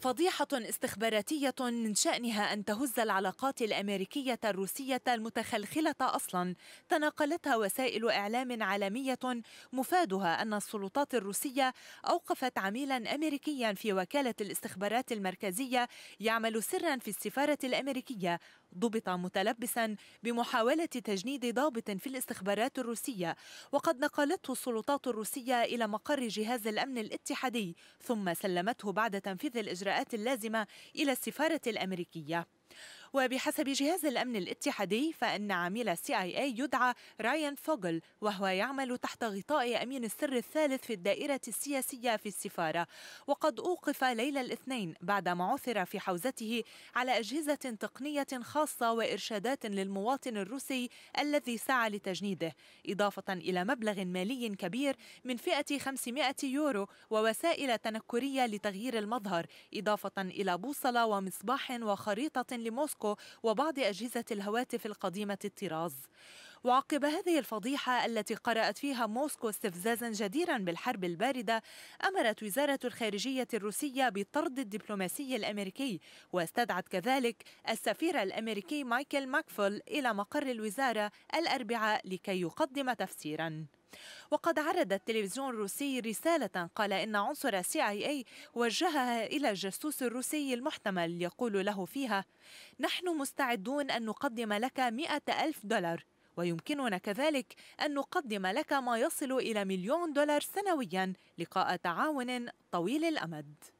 فضيحة استخباراتية من شأنها أن تهز العلاقات الأمريكية الروسية المتخلخلة أصلا تناقلتها وسائل إعلام عالمية مفادها أن السلطات الروسية أوقفت عميلا أمريكيا في وكالة الاستخبارات المركزية يعمل سرا في السفارة الأمريكية ضبط متلبسا بمحاولة تجنيد ضابط في الاستخبارات الروسية وقد نقلته السلطات الروسية إلى مقر جهاز الأمن الاتحادي ثم سلمته بعد تنفيذ الإجراءات الإجراءات اللازمة إلى السفارة الأمريكية وبحسب جهاز الأمن الاتحادي فإن عميل سي آي اي يدعى رايان فوغل وهو يعمل تحت غطاء أمين السر الثالث في الدائرة السياسية في السفارة وقد أوقف ليلة الاثنين بعدما عثر في حوزته على أجهزة تقنية خاصة وإرشادات للمواطن الروسي الذي سعى لتجنيده إضافة إلى مبلغ مالي كبير من فئة 500 يورو ووسائل تنكرية لتغيير المظهر إضافة إلى بوصلة ومصباح وخريطة لموسكو موسكو وبعض أجهزة الهواتف القديمة الطراز وعقب هذه الفضيحة التي قرأت فيها موسكو استفزازا جديرا بالحرب الباردة أمرت وزارة الخارجية الروسية بطرد الدبلوماسي الأمريكي واستدعت كذلك السفير الأمريكي مايكل ماكفول إلى مقر الوزارة الأربعاء لكي يقدم تفسيرا وقد عرض التلفزيون الروسي رسالة قال إن عنصر سي اي اي وجهها إلى الجاسوس الروسي المحتمل يقول له فيها نحن مستعدون أن نقدم لك مئة ألف دولار ويمكننا كذلك أن نقدم لك ما يصل إلى مليون دولار سنويا لقاء تعاون طويل الأمد